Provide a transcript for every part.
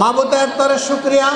মাহবুদ তরে শুক্রিয়া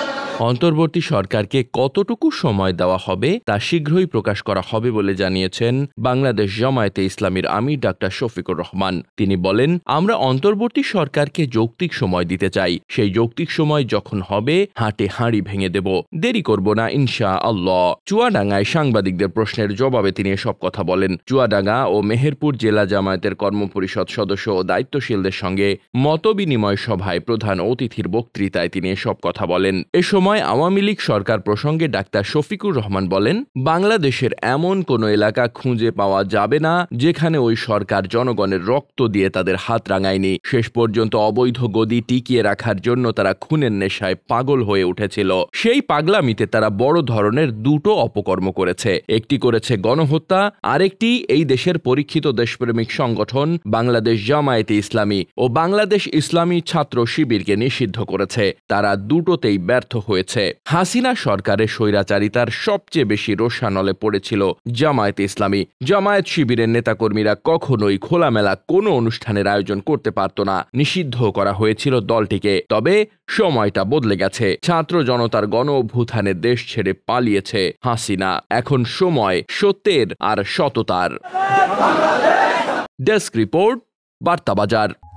অন্তর্বর্তী সরকারকে কতটুকু সময় দেওয়া হবে তা শীঘ্রই প্রকাশ করা হবে বলে জানিয়েছেন বাংলাদেশ জামায়াতে ইসলামীর আমির ডাক্তার শফিকুর রহমান তিনি বলেন আমরা অন্তর্বর্তী সরকারকে যৌক্তিক সময় দিতে চাই সেই যৌক্তিক সময় যখন হবে হাটে হাঁড়ি ভেঙে দেব দেরি করব না ইনশা আল্লাহ চুয়াডাঙ্গায় সাংবাদিকদের প্রশ্নের জবাবে তিনি এসব কথা বলেন চুয়াডাঙ্গা ও মেহেরপুর জেলা জামায়াতের কর্মপরিষদ সদস্য ও দায়িত্বশীলদের সঙ্গে মতবিনিময় সভায় প্রধান অতিথির বক্তৃতায় তিনি এসব কথা বলেন এ সময় সময় আওয়ামী লীগ সরকার প্রসঙ্গে ডাক্তার শফিকুর রহমান বলেন বাংলাদেশের এমন কোনো এলাকা খুঁজে পাওয়া যাবে না যেখানে ওই সরকার জনগণের রক্ত দিয়ে তাদের হাত রাঙায়নি শেষ পর্যন্ত অবৈধ গদি টিকিয়ে রাখার জন্য তারা খুনের নেশায় পাগল হয়ে উঠেছিল সেই পাগলামিতে তারা বড় ধরনের দুটো অপকর্ম করেছে একটি করেছে গণহত্যা আরেকটি এই দেশের পরীক্ষিত দেশপ্রেমিক সংগঠন বাংলাদেশ জামায়াতে ইসলামী ও বাংলাদেশ ইসলামী ছাত্র শিবিরকে নিষিদ্ধ করেছে তারা দুটোতেই ব্যর্থ হয়ে রয়েছে হাসিনা সরকারের স্বৈরাচারিতার সবচেয়ে বেশি রোষানলে পড়েছিল জামায়াত ইসলামী জামায়াত শিবিরের নেতাকর্মীরা কখনোই খোলামেলা কোনো অনুষ্ঠানের আয়োজন করতে পারত না নিষিদ্ধ করা হয়েছিল দলটিকে তবে সময়টা বদলে গেছে ছাত্র জনতার গণ অভ্যুত্থানে দেশ ছেড়ে পালিয়েছে হাসিনা এখন সময় সত্যের আর সততার ডেস্ক রিপোর্ট বার্তাবাজার